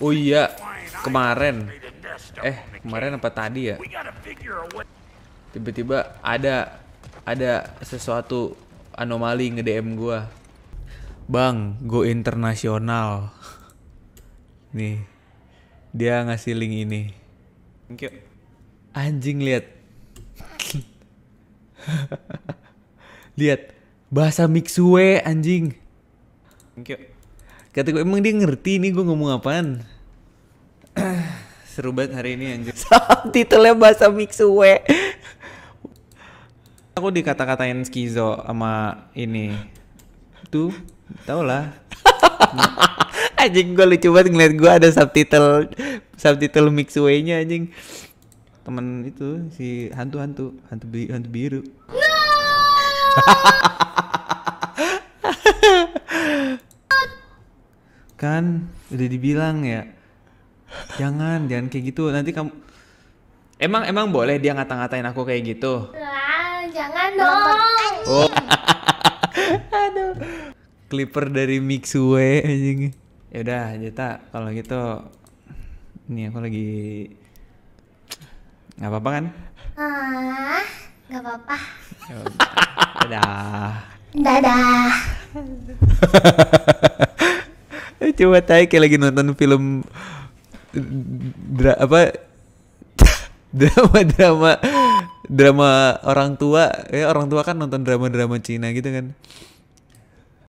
Oh iya, kemarin. Eh, kemarin apa tadi ya? Tiba-tiba ada ada sesuatu anomali nge-DM gua. Bang, go internasional. Nih. Dia ngasih link ini. Thank you. Anjing lihat. lihat bahasa mixue anjing. Thank you. Kata gue emang dia ngerti nih gue ngomong apaan. Seru banget hari ini anjir. Titelnya bahasa mixue. Aku dikata-katain skizo sama ini. Tuh, tau lah. anjing gue lucu banget ngeliat gue ada subtitle subtitle mixway-nya anjing. Temen itu si hantu-hantu, hantu, hantu biru. No! kan udah dibilang ya jangan jangan kayak gitu nanti kamu emang emang boleh dia ngata-ngatain aku kayak gitu nah, jangan dong oh. aduh clipper dari Mixue anjing ya udah Jeta kalau gitu ini aku lagi nggak apa-apa kan ah nggak apa-apa ya dadah dadah Eh, coba tai kayak lagi nonton film dra apa drama drama drama orang tua ya orang tua kan nonton drama drama Cina gitu kan